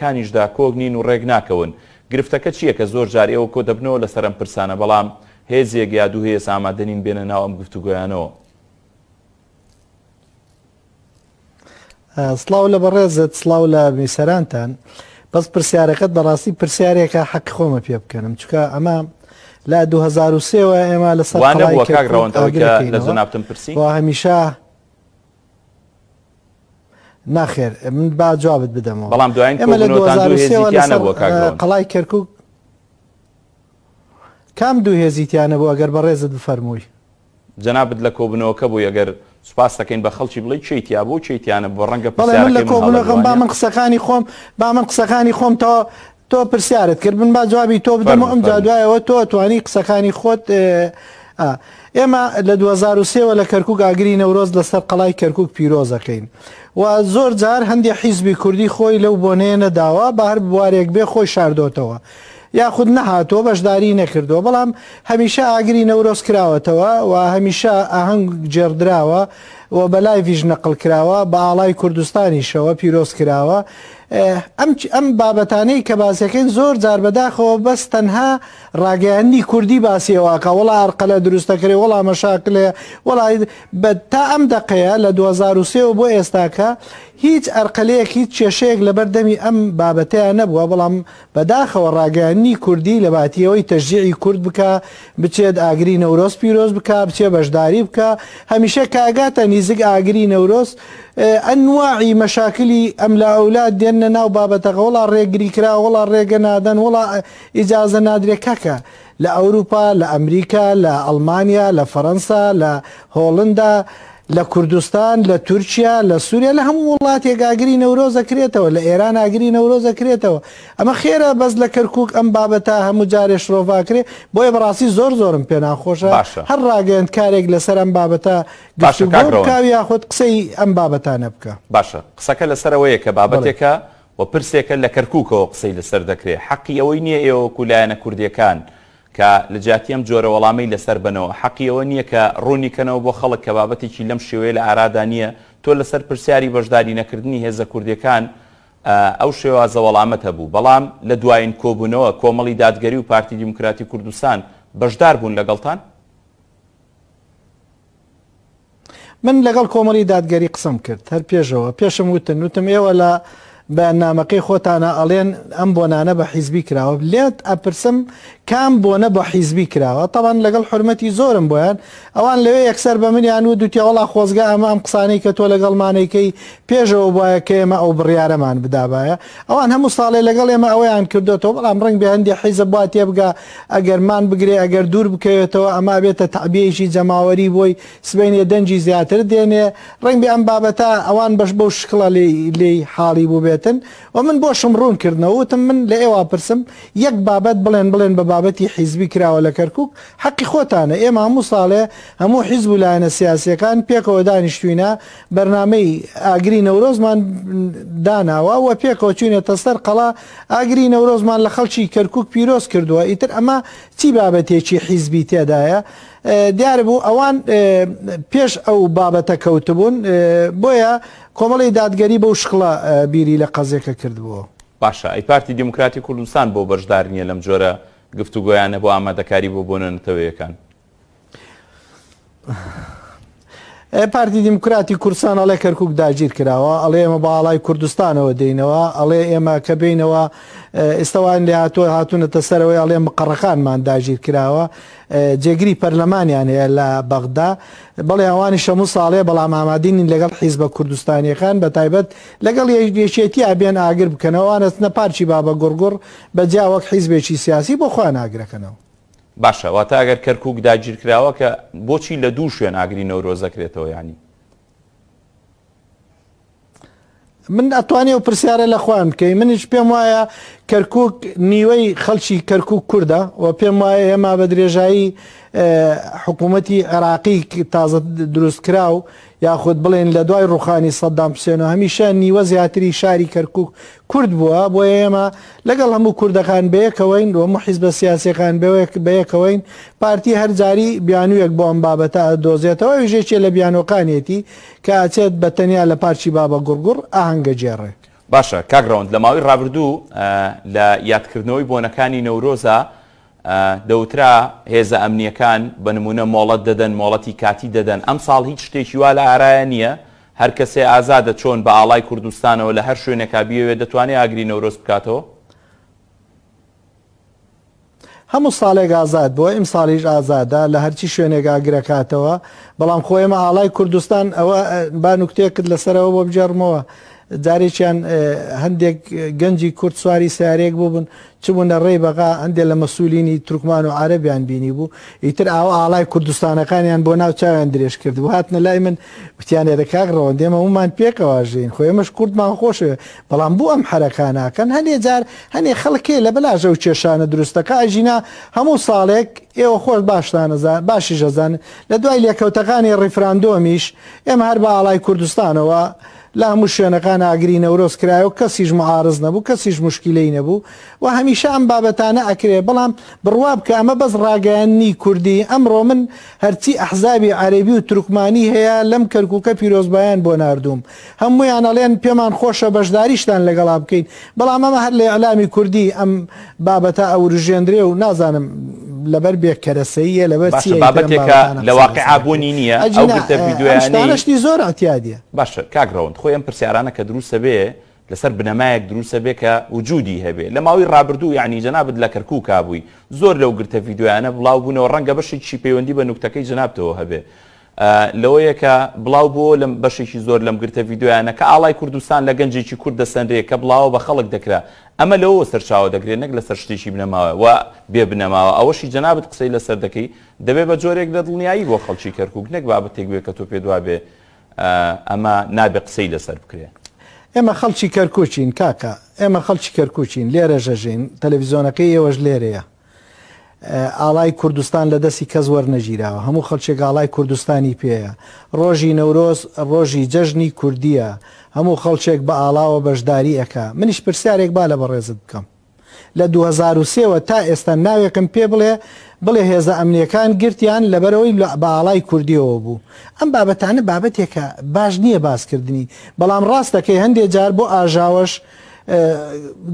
کانیشدا کۆگنین و ڕێک ناکەون گرفتەکە چییە کە زۆر جارەوە کۆ دەبنەوە لە سەرم پرسانە بەڵام هێزیەک یا دوو هەیە سامادەنین بێنە ناوم گفتوگویانەوە سلااو لە بەڕێزت سلااو لە میسەرانتان بەس پرسیارەکەت بەڕاستی پرسیارێکە حەق خۆمە پێ بکەنم چکە ئەمە لە 2023ەوە ئێمە لە سەرڕەوەکە لە زۆناابتم پرسی هەمیشە ناخێر من با جوابت بدەمەوە بەڵام دوایە قەڵای کەرکک کام دوو هێزییتیانە بوو ئەگەر بە ڕێزت بفەرمووی جەنابت لە کۆبنەوەکە بوو یەگەر سوپاس دەکەین بە خەڵکی بڵی چیتیا بۆ چیتیانە بۆ ڕەنگە لە کۆبنەکەم با من قسەکانی خۆم با من قسەکانی خۆم تا تۆ پرسیارت کرد من با جوابی تۆ بدەمەوە ئەم جادوایەوە تۆ توانی قسەکانی خۆت ئێمە لە 2023ەوە لە کەرکک ئاگری نەورۆز لەسەر قەڵای کەرکک پیرۆزەکەین و زۆر جار هەندی حیزبی کوردی خۆی لەو بۆنەیە نەداوە بە هەر بوارێک بێ خۆی شاردۆتەوە. یاخود نەهاتۆ بەشداری نەکردو بەڵام هەمیشە ئاگری نەورۆز کراوەتەوە و هەمیشە ئاهەنگ جێردراوە و بەلای ویژ نەقل کراوە بە ئاڵای کوردستانیشەوە پیرۆز کراوە ئەم ئەم بابەتانەی کە باسیەکەین زۆر جار بەداخەوە بەس تەنها ڕاگەیاندی کوردی باسیێواکە وڵا ئەرقەلە دروستەکرێ وڵا مەشاکلێ وڵای بە تا ئەم دقەیە لە 2023 بۆ ئێستاکە هیچ ئەرقلەیەک هیچ کێشەیەک لە بەردەمی ئەم بابەتەیە نەبووە بەڵام بەداخەوە ڕاگەانی کوردی لە باتیەوەی تەژیعی کورد بکە بچێت ئاگری نەورۆز پیرۆز بک بچێ بەشداری بکە هەمیشە کاگاتە نیزگ ئاگری نەورۆز ئەنواعی مەشاکلی ئەم لە ئەولات دێنە ناو بابەتەکە وڵا ڕێگری کرا وڵا ڕێگە نادەن وڵا ئیجازە نادرێکەکە. لە ئەوروپا لە ئەمریکا لە ئەلمانیا لە فەەنسا لە هۆڵندا لە کوردستان لە تورکیا لە سووریا لە هەموو وڵاتێک ئاگری نەورۆزەکرێتەوە لە ئێران ئاگری نەورۆزەکرێتەوە ئەمە خێرە بەس لە کەرکک ئەم بابەتە هەموو جارێ شرۆڤاکرێ بۆیە بڕاستی زۆر زۆرم پێ ناخۆشە هەر ڕاگەند کارێک لەسەر ئەم بابەتە باشکاویا خۆت قسەی ئەم بابەتانە بکە باشە قسەکە لەسەرەوەیە کە بابەتێکە و پرسێکە لە کەرککەوە قسەی لەسەر دەکرێت حەقی ئەوەی نییە ئێوە کولاەنە کوردیەکان. کە لە جااتی ئەم جۆرە وەڵامی لەسەر بنەوە حەقیەوە نییە کە ڕوونیکەنەوە بۆ خەڵک کە بابەتێکی لەم شێوەیە لە ئارادا نییە تۆ لەسەر پرسیاری بەشداری نەکردنی هێزە کوردەکان ئەو شێوازە وەڵامەت هەبوو بەڵام لە دوایین کۆبوونەوە کۆمەڵی دادگەری و پارتی دیموکراتی کوردستان بەشدار بوون لەگەڵتان من لەگەڵ کۆمەڵی دادگەری قسم کرد هەر پێشەوە پێشم وتن وتم ئێوە لە بەنامەکەی خۆتانە ئەڵێن ئەم بۆنانە بە حیزبی کراوە لێت ئەپرسم کام بۆنە بە حیزبی کراوە تەوان لەگەڵ حرمەتی زۆرم بۆیان ئەوان لەوێ یەکسەر بە منیان و دوتیاوەڵا خۆزگا ئەمە ئەم قسانەی کە تۆ لەگەڵمانەیەکەی پێشەوە بایەکە ئێمە ئەو بڕیارەمان بدابایە ئەوان هەموو ساڵێ لەگەڵ ئێمە ئەویان کردوێتەوە بەڵام ڕنگ بێندی حیزە با تێبگا ئەگەرمان بگرێ ئەگەر دوور بکەوێتەوە ئەما بێتە تعبیەیشی جەماوەری بۆی سبینێ دەنجی زیاتر دێنێ ڕنگ بێ ئەم بابەتە ئەوان بەش بەو شکڵە لێ حاڵی بوو بێت دەبێتن و من بۆشم ڕوون کردنەوەتم من لە ئێوە پرسم یەک بابەت بڵێن بڵێن بە بابەتی حیزبی کراوە لە کەرکک حەقی خۆتانە ئێمە هەموو ساڵێ هەموو حیزب و لایەنە سیاسەکان پێکەوە دانیشتوینە بەرنمەی ئاگری نەورۆزمان داناوە وە پێکەوە چوینێتە سەر قەڵا ئاگری نەورۆزمان لە خەڵکی کەرکک پیرۆز کردووە ئیتر ئەمە چی بابەتێکی حیزبی تێدایە. دیارە بوو ئەوان پێش ئەو بابەتە کەوتبوون بۆیە کۆمەڵی دادگەری بەو شقڵە بیری لە قەزێکە کردبووە باشە ئەی پارتی دیموکراتی کوردستان بۆ بەشدار نییە لەم جۆرە گفتوگویانە بۆ ئامادەکاری بۆ بۆنەتەوەیەکان. پارتی دیموکراتی کورسان ئەڵێ کەرکک داگیر کراوە ئەڵێ ئێمە باڵای کوردستانەوە دێینەوە ئەڵێ ئێمە کە بینەوە ئێستاوان لە هاتووە هاتوونەتە سەرەوەی ئەڵێ مقڕەکانمان داگیر کراوە جێگری پەرلەمانیان هەیە لە بەغدا بەڵێ ئەوانی شەمو ساڵێ بەڵام ئامادینین لەگەڵ حیز بە کوردستانیەکان بە تایبەت لەگەڵ یەشێتی ئابێن ئاگر بکەنەوە وانەستنە پارچی بابە گورگور بەجیاوەک حیزبێکی سیاسی بۆ خۆیان ئاگرەکەنەوە باشە واتە ئەگەر کەرکک داگیرکراوە کە بۆچی لە دوو شوێن ئاگری نەورۆزەکرێتەوە ینی من ئەتوانێ و پرسیارە لەخواام بکەی منیش پێم وایە کەرکک نیوەی خەڵکی کەرکک کووردە و پێم وایە ئێمە بە درێژایی حکوومەتتی عراقی تازە دروست کراو یاخود بڵێن لە دوای ڕوخانی سەددام پسێن و هەمیشە نیوە زیاتری شاری کەرکک کورد بووە بۆ ئێمە لەگەڵ هەموو کوردەکان بەیەکەوەین و محیز بە سیاسەکان بەیەکەوەین پارتی هەرجاری بیانویەک بۆ ئەم بابەتە دۆزێتەوە وژێکێ لە بیانۆکانێتی کە ئاچێت بە تەنیا لە پارچی بابە گوڕگوڕ ئاهەنگە جێڕێت. باشە کاگڕۆند لە ماوەی ڕابردوو لە یادکردنەوەی بۆنەکانی نەورۆزە دەوترا هێزە ئەمنیەکان بە نمونە مۆڵەت دەدەن مۆڵەتی کاتی دەدەن ئەم ساڵ هیچ شتێکی وا لە ئارایە نییە هەر کەسێ ئازادە چۆن بە ئاڵای کوردستانەوە لە هەر شوێنێکا بیەوێ دەتوانێت ئاگری نەورۆز بکاتەوە هەموو ساڵێک ئازاد بۆ ئیم ساڵیش ئازادە لە هەرچی شوێنێک ئاگرەکاتەوە بەڵام خۆیمە ئاڵای کوردستان ئەوە با نوکتێک کرد لەسەرەوە بۆ بجارمەوە جارێکیان هەندێک گەنجی کورد سواری سیارێک بوو بن چ بوون لە ڕێی بەغا هەندێک لە مەسوولینی تورکمان و عربیان بینی بوو ئیتر ئاو ئاڵای کوردستانەکانیان بۆ ناو چاویان درێژ کرد و هاتنە لای من وتیانێ دەکاک ڕەوە دێمە ومان پێکەوە ژین خۆێمەش کوردمان خۆشە بەڵام بوو ئەم حرەکاناکەن هەنێ جار هەنێ خەڵکێ لە بەلاژە و کێشانە دروستەکە ئاژینا هەموو ساڵێک ئێوە خۆش باشتانەزان باشی ژەزان لە دوای لێکەوتەکانی ڕیفراندۆمیش ئێمە هەر بە ئاڵای کوردستانەوە لا هەموو شوێنەکان ئاگری نەورۆز کرایەوە کەسیش معارز نەبوو کەسیش مشکلەی نەبوو و هەمی هەمیشە ئەم بابەتانە ئەکرێ بەڵام بڕواب کە ئەمە بەس ڕاگەیاننی کوردی ئەمڕۆ من هەرچی ئەحزابی عربی و ترکمانی هەیە لەم کەرککە پیرۆزبایان بۆ نردوم هەموویان ئەڵێن پێمان خۆشە بەشداریشتان لەگەڵا بکەین بەڵام ئەمە هەر لە ئەلامی کوردی ئەم بابەتە ئەوروژێندرێ و نازانم لەبەر بێکەرەسەیە لەبەر بابەتێکە لە واقعبوونی نییە ئەشتی زۆر ئەتیادە باشە کاگرەوەند خۆیان پرسیارانە کە دروستە بێ لەسەر بنەمایەک دروسە بێ کە وجودی هەبێ لە ماوەی ڕابردوو یعنی جەنابد لە کەرکوو کابووی زۆر لەو گرتە یددیوانە بڵاو بوونەوە ڕەنگە بەشێکی پەیوەندی بە نوکتەکەی جنابتەوە هەبێ. لەوەیەکە بڵاو بۆ لەم بەشێکی زۆر لەم گرتە یددیوانە کە ئاڵای کوردستان لە گەنجێکی کورد دەسەندێت کە بڵاوە بە خەڵک دەکرا ئەمە لەوە سەرچاوە دەگرێت نەک لەسەر شتێکی بنەماوە و بێ بنەماوە ئەوەشی جنابت قسەی لەسەر دەکەی دەبێت بە جۆرێک لە دڵنیایی بۆ خەڵکی کەرکک نەک بابەتێک گوێ کە تۆ پێ دوابێ ئەمە نابێ قسەی لەسەر بکرێت. ئێمە خەڵکی کەرکوچین کاکە ئێمە خەڵکی کەرکوچین لێرە ژەژین تەلەڤیزۆنەکەی ئێوەش لێرەیە ئاڵای کوردستان لە دەستی کەس وەرنەگیراوە هەموو خەڵچێک ئاڵای کوردستانی پێەیە ڕۆژی نەورۆز ڕۆژی جەژنی کوردیە هەموو خەڵچێک بە ئاڵاوە بەشداری ئەەکە منیش پرسیارێک با لە بەڕێزت بکەم لە 2023ەوە تا ئێستا ناوێکم پێ بڵێ بڵێ هێزە ئەمنیەکان گرتیان لەبەرەوەی باڵای کوردیەوە بوو ئەم بابەتانە بابەتێکە باش نییە باسکردنی بەڵام ڕاستەکەی هەندێک جار بۆ ئاژاوەش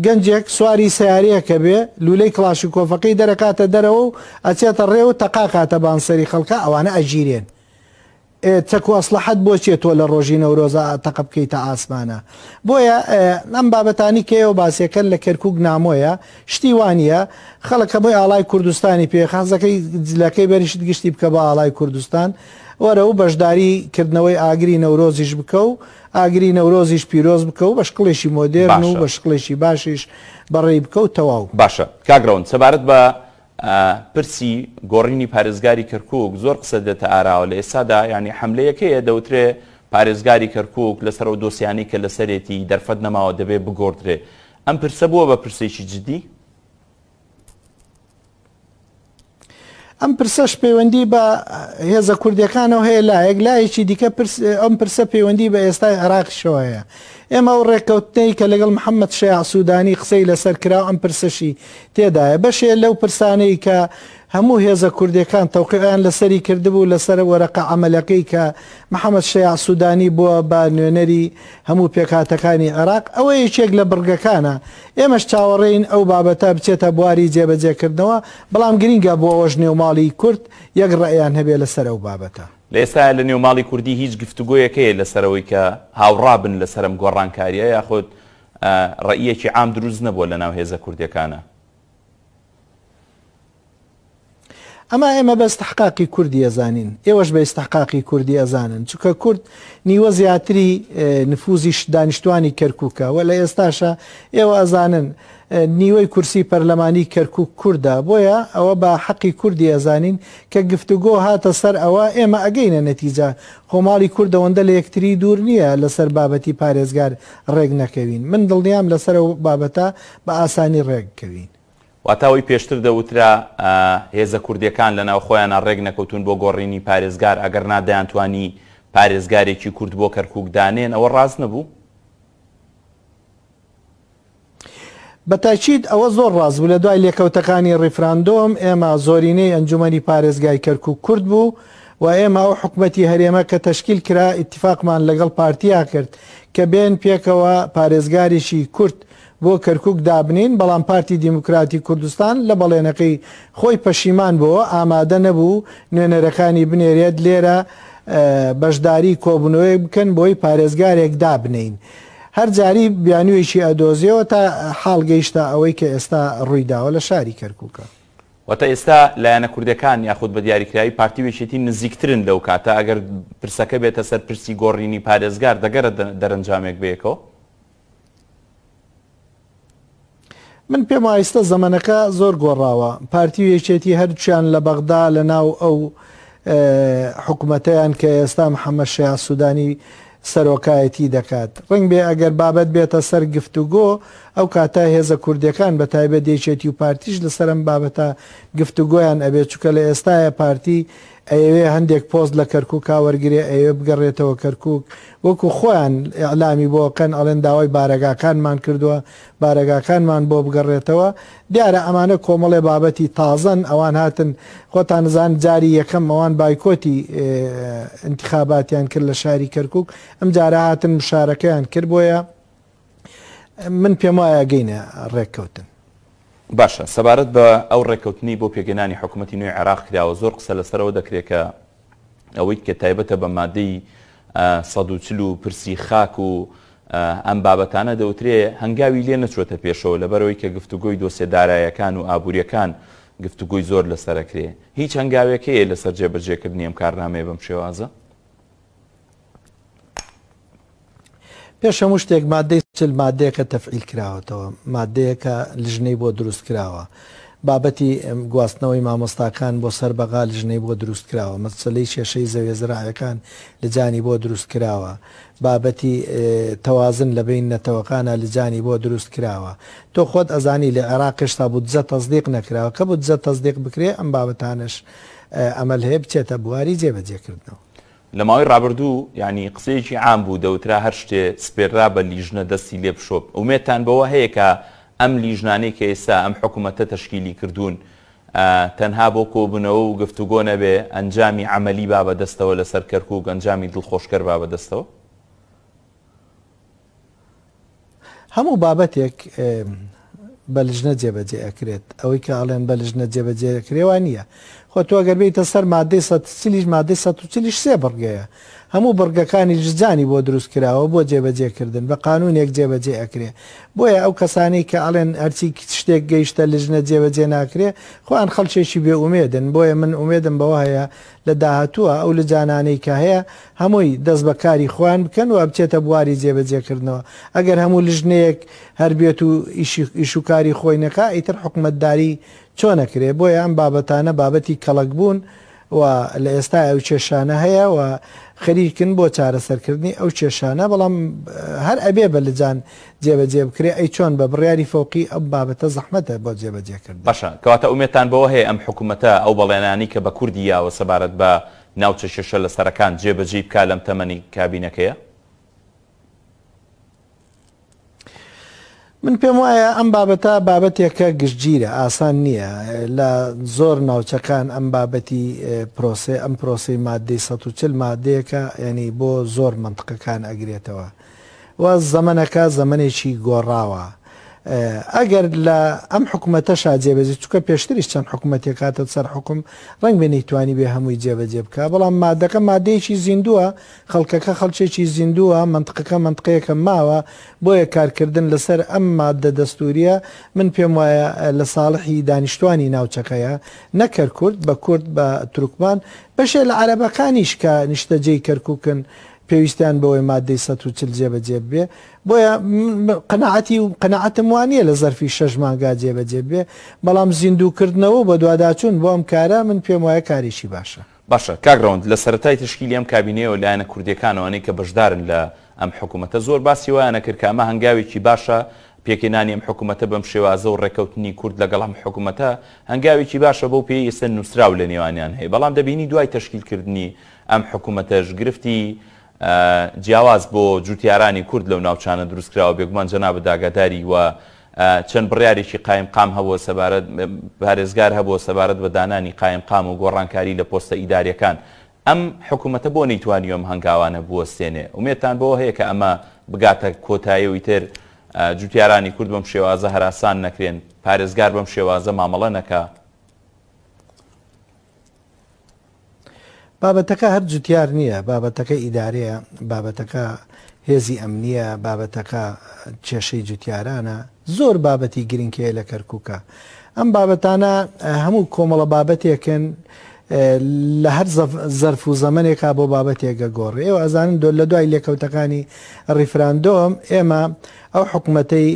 گەنجێک سواری سیارەکە بێ لولەی کلاشی کۆفەکەی دەرەکاتە دەرەوە و ئەچێتە ڕێ و تەقاکاتە بانسەری خەڵکە ئەوانە ئەگیرێن چەک و ئەسلحت بۆچێت تۆ لە ڕۆژی نەورۆزە تەق بکەیت تا ئاسمانە بۆیە ئەم بابەتانی کێەوە باسیەکەن لە کەرکک نامۆیە شتیوانە خەڵەکە بۆی ئاڵای کوردستانی پێخازەکەی جلەکەی بەریشت گشتی بکە بە ئاڵای کوردستان وەرە و بەشداریکردنەوەی ئاگری نەورۆزیش بکە و ئاگری نەورۆزیش پیرۆز بکە و بەشقلێکی مۆدێرن و بەشقلێکی باشیش بەڕێی بکە و تەواو باشە کاگرۆن سەبارەت بە پرسی گۆڕینی پارێزگاری کەرکک زۆر قسە دێتە ئاراوە لە ئێستادا ینی حملەیەکەیە دەوترێ پارێزگاری کەرکک لەسەر و دۆسیانی کە لەسەرێتی دەرفەت نەماوە دەبێ بگۆدرێ ئەم پرسە بووە بە پرسێکی جدی ئەم پرسەش پەیوەندی بە هێزە کوردەکانەوە هەیە لایەک لایەکی دیکە ئەم پرسە پەیوەندی بە ئێستای عراقشەوەیە ئێمە ئەو ڕێککەوتنەی کە لەگەڵ محەممەد شێ سوودانی قسەی لەسەر کرا ئەم پرسەشی تێدایە بەشێ لەو پرسانەی کە هەموو هێزە کوردەکان تەوقیان لەسەری کردبوو لەسەر وەرەقە ئەمەلەکەی کە محەممەد شەیع سوودانی بووە بە نوێنەری هەموو پێکاتەکانی عراق ئەوە یەکێک لە بڕگەکانە ئێمەش چاوەڕێین ئەو بابەتە بچێتە بواری جێبەجێکردنەوە بەڵام گرینگە بۆ ئەوەژ نێوماڵی کورد یەک ڕێیان هەبێ لەسەر ئەو بابەتە. ئێستا لە نێوماڵی کوردی هیچ گفتوگویەکەی لەسەرەوەی کە هاوڕابن لەسرم گۆڕانکاریە یاخود ڕئیەکی عام دروست نەبووە لە ناو هێزە کوردەکانە. ئەما ئێمە بە استحقاقی کوردی ئەزانین ئێوەش بە ئستحقاقی کوردی ئەزانن چونکە کورد نیوە زیاتری نفوزی دانیشتوانی کەرککە و لە ئێستاشە ئێوە ئەزانن نیوەی کورسی پەرلەمانی کەرکک کووردا بۆیە ئەوە بە حەقی کوردی ئەزانین کە گفتوگۆ هاتە سەر ئەوە ئێمە ئەگەینە نەتیجا خۆماڵی کوردەوەندە لە یەکتری دوور نییە لەسەر بابەتی پارێزگار ڕێک نەکەوین من دڵنیام لەسەر بابەتە بە ئاسانی ڕێک کەوین. واتاوی پێشتر دەوترا هێزە کوردیەکان لە ناو خۆیانە ڕێک نەکەوتون بۆ گۆڕینی پارێزگار ئەگەر نادەیانتوانی پارێزگارێکی کورد بۆ کەرکک ئەوە ڕاست نەبوو بەتاچیت ئەوە زۆر ڕاز بوو لە دوای لێکەوتەکانی ڕیفراندۆم ئێمە زۆرینەی ئەنجومی پارێزگای کەرکک کورد بوو و ئێمە ئەو حکوومەتی هەرێمە کە تشکیل کرا ئاتفاقمان لەگەڵ پارتیا کرد کە بێن پێکەوە پارێزگارێکی کورد بۆ کەرکک دابنین بەڵام پارتی دیموکراتی کوردستان لە بەڵێنەکەی خۆی پەشیمان بۆ ئامادە نەبوو نوێنەرەکانی بنێرێت لێرە بەشداری کۆبنەوەی بکەن بۆی پارێزگارێک دابنین. هەر جاری بیانوێکی ئەدۆزیەوە تا حاڵگەیشتا ئەوەی کە ئێستا ڕوویداوە لە شاری کەرکووکە. وەتە ئێستا لایەنە کوردەکان یاخود بە دیاریکراوی پارتی وێشێتی نزیکترن لەو کاتە ئەگەر پرسەکە بێتە سەر پرسی گۆڕینی پارێزگار دەگەرە دەرەنجامێک بێکەوە. من پێم ئایستە زەمنەکە زۆر گۆڕاوە پارتی یەکێتی هەرچیان لە بەغدا لە ناو ئەو حکوومەتیان کە ئێستا محەممەشیا سوودانی سەرۆکایەتی دەکات ڕنگ بێ ئەگەر بابەت بێتە سەر گفتوگۆ ئەو کاتا هێزە کوردەکان بە تایبەت دێچێتی و پارتیش لەسەرم بابەتە گفتوگۆیان ئەبێت چکە لە ئێستاە پارتی ئەوێ هەندێک پۆست لە کەرکک وەرگێ ئەوێ بگەڕێتەوە کەرکک وەکو خۆیان ئەعلامی بۆ قەن ئەڵێن داوای بارەگاکانمان کردووە بارەگاکانمان بۆ بگەڕێتەوە دیارە ئەمانە کۆمەڵێ بابەتی تازن ئەوان هاتن خۆتانزان جاری یەکەم ئەوان بایکۆتی انتخاباتیان کرد لە شاری کەرکک ئەم جارە هاتن مشارەکەیان کرد بۆیە من پێم وایە گەینە ڕێککەوتن باشە سەبارەت بە ئەو ڕێککەوتنی بۆ پێگەنانی حکوومەتتی نوێ عراق کراوە زۆر قسە لەسەرەوە دەکرێت کە ئەوەی کە تایبەتە بە مادەی سەدوچل و پرسی خاک و ئەم بابەتانە دەوترێ هەنگاوی لێ نەچوەتە پێشەوە لەبەرەوەی کە گفتوگوی دۆسێدارایەکان و ئابوووریەکان گفتوگوی زۆر لەسەرەکرێ هیچ هەنگاوێکەیە لەسەر جێبەجێکردنی ئەم کارنامێ بەم شێوازە پێش هەموو شتێک مادەی چل مادەیەکە تەفعیل کراوەتەوە مادەیەکە لژنەی بۆ دروست کراوە بابەتی گواستنەوەی مامۆستاکان بۆ سەر بەغا لژنەی بۆ دروست کراوە مەسلەی کێشەی زەوێزراعەکان لەجانی بۆ دروست کراوە بابەتی تەوازن لە بین نەتەوەکانە لەجانی بۆ دروست کراوە تۆ خۆت ئەزانی لە عێراقشتا بودجە تەزدیق نەکراوە کە بودجە تەزدیق بکرێ ئەم بابەتانش ئەمەل هەیە بچێتە بواری جێبەجێکردنەوە لە ماوەی ڕابردوو ینی قسەیەکی عام بوو دەوترا هەر شتێ سپێرا بە لیژنە دەستی لێ بشۆپ ومێتان بەوە هەیە کە ئەم لیژنانەی کە ئێستا ئەم حکوومەتە تشکیلی کردوون تەنها بۆ کۆبنەوە و گفتوگۆ نەبێ ئەنجامی عملی با بەدەستەوە لەسەر کەرک و گەنجامی دڵخۆشکەر با بەدەستەوە هەموو بابەتێک بەلژنە جێبەجێ ئەکرێت ئەوەی کە ئاڵێن بەلژنە جێبەجێ کرێوان نییە خۆ تۆ گەربیتە سەر مادەی سەسیلیش مادەی سە چلیش سێ بڕگەیە هەموو بەرگەکانی جزانی بۆ دروست کراوە بۆ جێبەجێکردن بە قانونێک جێبەجێ ئەکرێ بۆیە ئەو کەسانی کە ئەڵێن ئەرچی شتێک گەیشتە لژنە جێبەجێ ناکرێ خۆیان خەڵچێکی بێ ئومێدن بۆیە من ئومێدم بەوە هەیە لە داهتووە ئەو لە جانانەی کە هەیە هەمووی دەست بەکاری خوان بکەن و بچێتە بواری جێبەجێکردنەوە ئەگەر هەموو لژنەیەک هەربێت و ئیشوکاری خۆی نەکە ئیتر حکومتداری چۆنەکرێ بۆیە ئەم بابەتانە بابەتی کەڵک بوون. و لە ئێستا ئەو کێشانە هەیە و خەریکن بۆ چارەسەرکردنی ئەو کێشانە بەڵام هەر ئەبێ بە لەجان جێبەجێ بکرێ ئەی چۆن بە بڕیاری فۆقی ئەم بابەتە زەحمەتە بۆ جێبەجێکرد باشە کەواتە ئومێتان بەوە هەیە ئەم حکوومەتە ئەو بەڵێنانی کە بە کوردی یاوە سەبارەت بە ناوچە شێشە لە سەرەکان جێبەجێ بکە لەم تەمەنی کابینەکەیە من پێم وایە ئەم بابەتە بابەتێکە گشتگیرە ئاسان نییە لە زۆر ناوچەکان ئەم بابەتی پرۆسی ئەم پرۆسی مادەی 140 مادەیەەکە ینی بۆ زۆر منطقەکان ئەگرێتەوە. و زەمنەکە زەمنێکی گۆڕاوە. ئەگەر لە ئەم حکوومەتە شا جێبەجێ چکە پێشتریش چەند حکوومەتی کاتت سەر حکم ڕنگ بێنیتوانی بێ هەمووی جێبەجێ بکە بەڵام مادەکە مادەیەکی زیندووە خەڵکەکە خەڵچێکی زیندووە منطقەکە منطقەیەکە ماوە بۆیە کارکردن لەسەر ئەم مادە دەستوریە من پێم وایە لە ساڵحی دانیشتوانی ناوچەکەیە نەکەر کورد بە کورد بە ترکمان بەشێ لە عربەکانیش کە نیشتەجێی کەرککن. پێویستیان بەوەی مادەی سە و چل جێبەجێ بێ بۆیە قەنەعەتی و قەنەعەتم وانە لە زەرفی شەژمانگا جێبەجێ بێ بەڵام زیندووکردنەوە بە دوواداچوون بۆم کارە من پێم وایە کاریشی باشە باشە کاگڕوند لە سەتای تشکیلی ئەم کابینەوە لایەنە کوردەکانەوەی کە بەشدارن لە ئەم حکوومەتە زۆر باسی وایەنە کردکامە هەنگاوێکی باشە پێکێنانی ئەم حکوومەتە بەم شێوازە و ڕێکەوتنی کورد لەگەڵام حکوومەتە هەنگاوێکی باشە بەو پێی ئێستا نووسراو لە نێوانیان هەیە بەڵام دەبینی دوای تشکیلکردنی ئەم حکوومەتەش گرفتی جیاواز بۆ جوتیارانی کورد لەو ناوچانە دروستکراوە بێگومان جەنا بەداگاداری وە چەند بڕیارێکی قایم قام هەبووە سەبارەت پارێزگار هەبووە سەبارەت بە دانانی قایم قام و گۆڕانکاری لە پۆستە ئیداریەکان ئەم حکوومەتە بۆ نەیتوانیوەم هەنگاوانە بووە سێنێ ومێتان بۆ هەیە کە ئەمە بگاتە کۆتاییەوەی تر جوتیارانی کورد بەم شێوازە هەراسان نەکرێن پارێزگار بەم شێوازە مامەڵە نەکە بابەتەکە هەر جوتیار نییە بابەتەکە ئیدارەیە بابەتەکە هێزی ئەمنیە بابەتەکە کێشەی جوتیارانە زۆر بابەتی گرنگکێ لە کەرکووکە ئەم بابەتانە هەموو کۆمەڵە بابەتێکن لە هەر زەرف و زەمنێکا بۆ بابەتێکە گۆڕ ئێوە ئەزانن دۆ لە دوای لێکەوتەکانی ڕیفراندۆم ئێمە ئەو حکوومەتەی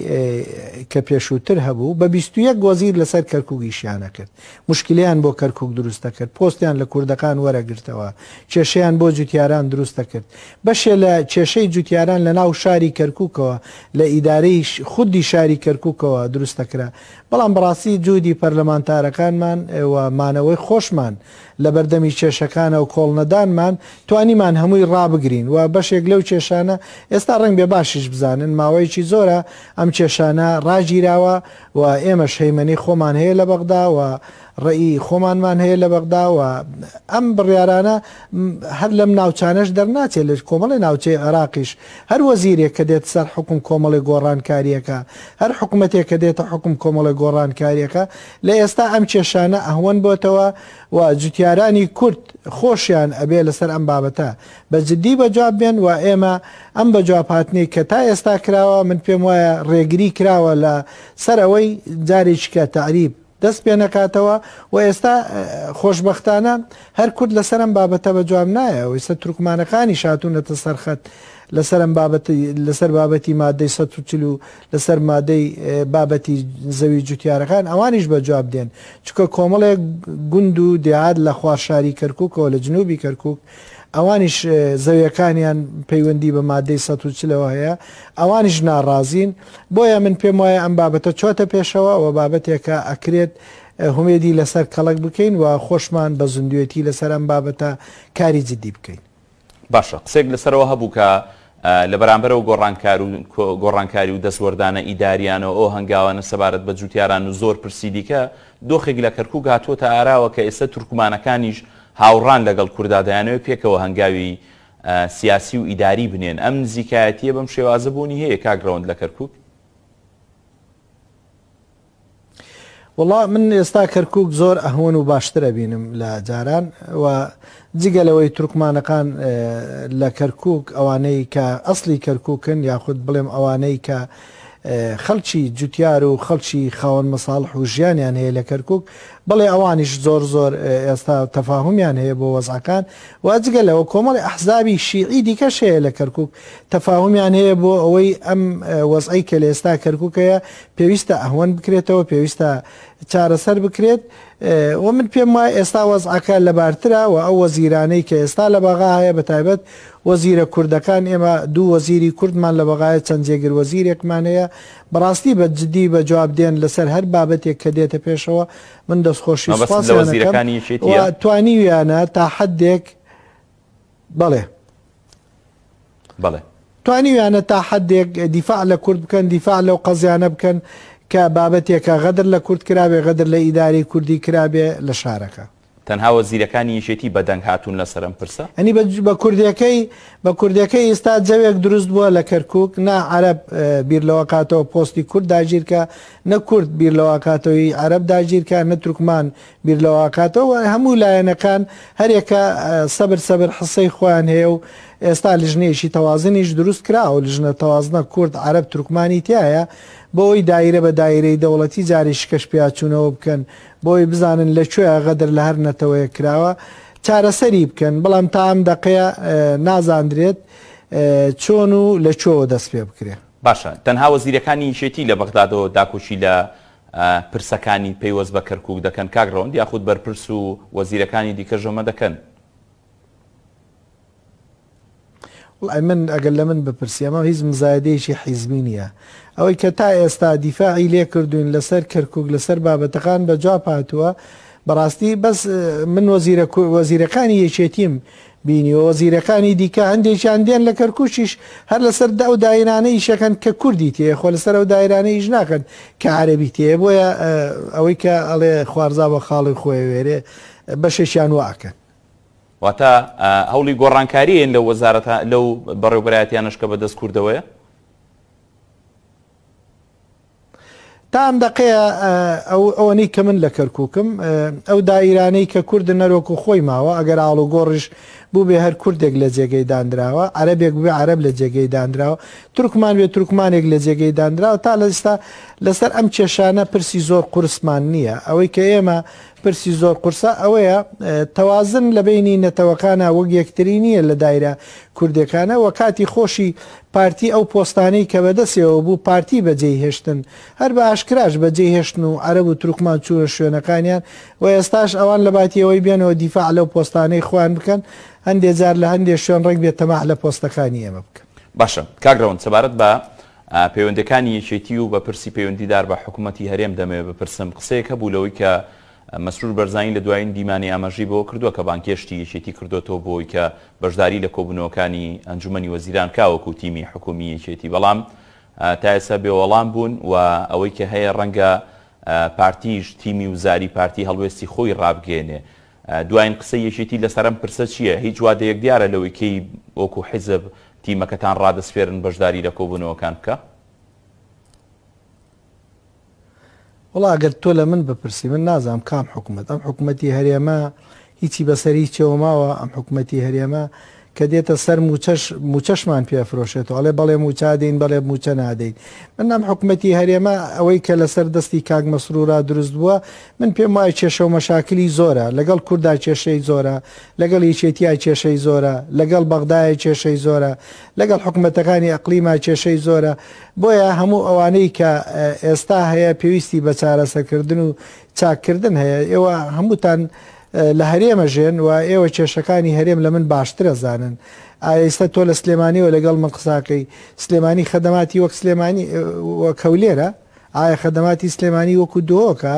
کە پێشووتر هەبوو بە 21 گۆزیر لەسەر کەرکوگیشیانە کرد مشکلیان بۆ کەرکک دروستە کرد پۆستیان لە کوردەکان وەرەگرتەوە کێشەیان بۆ جوتیاران دروستە کرد بەشێ لە کێشەی جوتیاران لە ناو شاری کەرککەوە لە ئیدارەی خودی شاری کەرککەوە دروستەکرا بەڵام بڕاستی جوودی پەرلەمانتارەکانمان مانەوەی خۆشمان لە بەردەمی کێشەکانە و کۆڵنەدانمان توانیمان هەمووی ڕابگرین و بەشێک لەو کێشانە ئێستا ڕنگ بێ باشیش بزانن ماوەیەکی زۆرە ئەم کێشانە ڕاگیراوە و ئێمە شەیمەنی خۆمان هەیە لە بەغدا و ڕێی خۆمانمان هەیە لە بەغداوە ئەم بڕیارانە هەر لەم ناوچانەش دەرناچێت لە کۆمەڵی ناوچەی عراقیش هەر وەزیرێک کە دێت سەر حکم کۆمەڵی گۆڕانکاریەکە هەر حکوومەتێک کە دێتە حکم کۆمەڵی گۆڕانکاریەکە لە ئێستا ئەم کێشانە ئەهوەن بۆتەوە و جوتیارانی کورت خۆشیان ئەبێ لەسەر ئەم بابەتە بە جددی بەجواب بێن و ئێمە ئەم بە جوابهاتنی کە تا ئێستا کراوە من پێم وایە ڕێگری کراوە لە سەر ئەوەی جارێککە تعریب دەست پێ نەکاتەوە و ئێستا خۆشببختانە هەر کورد لەسەرم بابەتە بە جوام نایە ئێستا تورکمانەکانی شاتونەتە سەرخەت لەسەرم لەسەر بابەتی مادەی سە چل و لەسەر مادەی بابەتی زەوی جوتیارەکان ئەوانیش بە جواب دێن چکە کۆمەڵێک گوند و دیعاد لە خوارشاری کەرکک و لە جنوبی کەرکک ئەوانیش زەویەکانیان پەیوەندی بە مادەی سە و چلەوە هەیە ئەوانیش ناڕازین بۆیە من پێم وایە ئەم بابەتە چۆتە پێشەوە و بابەتێکە ئەکرێت هومێدی لەسەر کەڵک بکەین و خۆشمان بە زندوێتی لەسەر ئەم بابەتە کاری جدی بکەین باشە قسێک لەسەرەوە هەبوو کە لە بەرامبەرەوە گۆڕانکار و گۆڕانکاری و دەستوەردانە ئیداریانەوە ئەو هەنگاوانە سەبارەت بە جووتیاران و زۆر پرسیدیکە دۆخێک لە کەرکک هاتووە تا ئاراوە کە ئێستا تورکمانەکانیش هاوڕان لەگەڵ کووردا دەیانەوە پێکەوە هەنگاوی سیاسی و ئیداری بنێن ئەم نزیکایەتیە بەم شێوازە بوونی هەیە کاگرەوەند لە کەرکک وڵا من ئێستا کەرکک زۆر ئەهۆن و باشترە بینم لە جاران و جگە لەوەی تورکمانەکان لە کەرکک ئەوانەی کە ئەسلی کەرککن یاخود بڵێم ئەوانەی کە خەڵکی جوتیار و خەڵکی خاوەن مەساڵح و ژیانیان هەیە لە کەرکک بڵێ ئەوانیش زۆر زۆر ئێستا تەفاهمیان هەیە بۆ وەزعەکان و جگە لەوە کۆمەڵی ئەحزابی شیعی دیکەش هەیە لە کەرکک تەفاهمیان هەیە بۆ ئەوەی ئەم وەزعی کە لە ئێستا کەرککەیە پێویستە ئەهوەن بکرێتەوە پێویستە چارەسەر بکرێت وە من پێم وای ئێستا وەزعەکە لەبارترا و ئەو وەزیرانەی کە ئێستا لە بەغاایە بە تایبەت وەزیرە کوردەکان ئێمە دوو وەزیری کوردمان لە بەغایە چەند جێگر وەزیرێکمانەیە بەڕاستی بە جدی بە جواب دێن لەسەر هەر بابەتێک کە دێتە پێشەوە من دەستخۆشی توانیویانە تا حدێک بەڵێ بڵێ توانیویانە تا حدێک دیفاع لە کورد بکەن دیفاع لەو قەزیانە بکەن کە بابەتێکە غەدر لە کورد کرابێ غەدر لە ئیداری کوردی کرابێ لە شارەکە تەنهاوە زیرەکانی یشێتی بەدەنگ هاتون لەسەرم پرسە ئەنی بە کوردیەکەی بە کوردیەکەی ئێستا جەوێک دروست بووە لە کەرکک نا عرب بیرلەوە کاتەوە پۆستی کورد داگیرکە نە کورد بیرلەوە کاتەوەی عرب داگیرکە نە ترکمان بیرلەوە کاتەوە هەموو لایەنەکان هەرێکە سەبر سەبر حسەی خۆیان هەیە و ئێستا لژنێشی تەوازنیش دروست کراوە لژنە تەوازنە کورد عرب ترکمانی تایە بۆی دایرە بە دایرەی دەوڵەتی جاری شکەش پیاچوونەوە بکەن بۆی بزانن لەکوێ غەدر لە هەر نەتەوەیە کراوە چارەسەری بکەن بەڵام تا ئەم دقەیە نازاندرێت چۆن و لە چۆ دەست پێ بکرێ باشە تەنها وەزیرەکانی شێتی لە بەغدادەوە داکوشی لە پرسەکانی پەیوەست بە کەرکک دەکەن کاگڕۆند یاخود بەرپرس و وەزیرەکانی دیکەژەمە دەکەن من ئەگەر لە من بپرسیەمە هیچ مزایدەیەکی حیزمی نییە ئەوەی کە تا ئێستا دیفاعی لێ کردوین لەسەر کەرکک لەسەر بابەتەکان بە جواب هاتووە بەڕاستی بەس من وەزیرەکانی یەکێتیم بینی و وەزیرەکانی دیکە هەندێکیان دێن لە کەرکوشیش هەر لەسەر دا و دایرانەی شەکەن کە کوردی تێ خۆ لەسەر ئەو دایرانەیش ناکەن کە عربی تێ بۆیە ئەوەی کە ئەڵێ خوارزا بە خاڵی خۆی وێرێ بەشێکیان واکەن. واتە هەوڵی گۆڕانکاریین لە وەزارەت لەو بەڕێوبەتیانشکە بەدەست کوردەوەە؟ تام دقەیە ئەوەنەی کە من لە کەرککم ئەو دائیرانەی کە کورد نەرۆک و خۆی ماوە ئەگەر ئاڵ و گۆڕش بوو بێ هەر کوردێک لە جێگەی دانراوە عربێک بێ عرب لە جێگەی دانراوە تورکمان بێ تورکمانێک لە جێگەی دانراوە تا لەستا لەسەر ئەم کێشانە پرسی زۆر قورسمان نییە ئەوەی کە ئێمە پرسی زۆر قورسە ئەوەیە تەوازن لە بینی نەتەوەکانە وەک یەکتری نییە لە دایرە کوردەکانە وە کاتی خۆشی پارتی ئەو پۆستانەی کە بەدەستەوە بوو پارتی بەجێ هێشتن هەر بە ئاشکراش بەجێ هێشتن و عرب و تروکمان چوە شوێنەکانیان و ئێستاش ئەوان لە باتیەوەی بێنەوە دیفاع لەو پۆستانەی خوان بکەن هەندێ جار لە هەندێک شوێن ڕێک بێت تەما لە پۆستەکانی ئێمە بکە باشە کاگرەوەن سەبارەت بە پەیوەندەکانی یەکێتی و بەپرسی پەیوەندیدار بە حکوومەتتی هەرێم دەمێ بپرسم قسەیەک هەبوو لەوەی کە مەسرور بەرزانین لە دوایین دیمانی ئاماژی بۆ کردووە کە بانکێشتی یەکێتی کردوەوە بۆی کە بەشداری لە کۆبنەوەکانی ئەنجومی وەزیران کاوەکو تیمی حکومی یەکێتی بەڵام تا ئێسا بێوەڵام بوون و ئەوەی کە هەیە ڕەنگە پارتیش تیمی وزاری پارتی هەڵوێستی خۆی ڕابگەێنێ دوایین قسە یەشێتی لەسەرم پرسە چییە هیچ وادەیەک دیارە لەوەی کەی وەکو حیزب تیمەکەتان ڕادەسفێرن بەشداری لە کۆبوونەوەکان بکە وڵا ئەگەر تۆ لە من بپرسی من نازام کام حکوومەت ئەم حکوومەتی هەرێمە هیچی بەسەری چێوە ماوە ئەم حکوومەتی هەرێمە کە دێتە سەر موچەشمان پێفرۆشێت و ئەڵێ بەڵێ موچادین بەڵێ موچە نادەین منام حکوومەتتی هەرێمە ئەوەی کە لەسەر دەستی کاک مەسرورا دروست بووە من پێم وایە کێشە و مەشاکلی زۆرە لەگەڵ کووردا کێشەی زۆرە لەگەڵ یچێتیای کێشەی زۆرە لەگەڵ بەغدایە کێشەی زۆرە لەگەڵ حکوومەتەکانی ئەقلیما کێشەی زۆرە بۆیە هەموو ئەوانەی کە ئێستا هەیە پێویستی بە چارەسەکردن و چاکردن هەیە ئێوە هەمووتان لە هەرێمە ژێن و ئێوە کێشەکانی هەرێم لە من باشترە زانن ئایستا تۆ لە سلێمانیەوە لەگەڵ من قساکەی سلێمانی خەدەماتی وەک سلێمانی کەولێرە ئایا خەدەماتی سلێمانی وەکو دۆکە